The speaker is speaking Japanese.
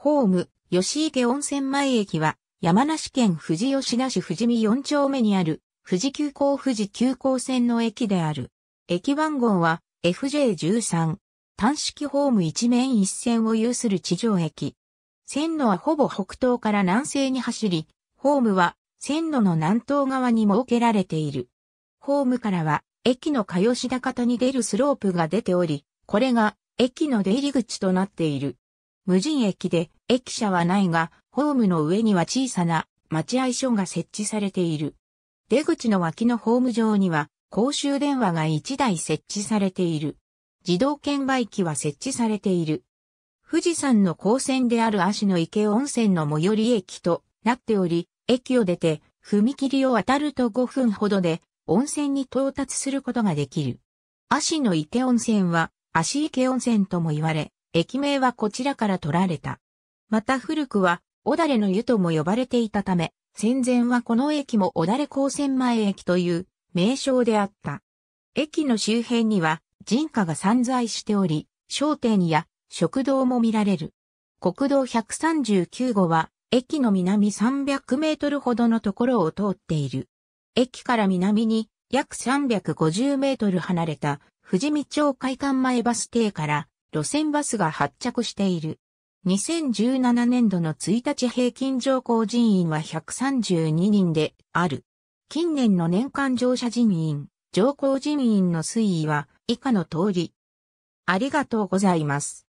ホーム、吉池温泉前駅は、山梨県富士吉田市富士見4丁目にある、富士急行富士急行線の駅である。駅番号は FJ13。単式ホーム一面一線を有する地上駅。線路はほぼ北東から南西に走り、ホームは線路の南東側に設けられている。ホームからは駅のかよしだ方に出るスロープが出ており、これが駅の出入り口となっている。無人駅で、駅舎はないが、ホームの上には小さな待合所が設置されている。出口の脇のホーム上には、公衆電話が1台設置されている。自動券売機は設置されている。富士山の高線である足の池温泉の最寄り駅となっており、駅を出て踏切を渡ると5分ほどで温泉に到達することができる。足の池温泉は足池温泉とも言われ、駅名はこちらから取られた。また古くは、小れの湯とも呼ばれていたため、戦前はこの駅も小れ高専前駅という名称であった。駅の周辺には人家が散在しており、商店や食堂も見られる。国道139号は駅の南300メートルほどのところを通っている。駅から南に約350メートル離れた富士見町会館前バス停から路線バスが発着している。2017年度の1日平均乗降人員は132人である。近年の年間乗車人員、乗降人員の推移は以下の通り。ありがとうございます。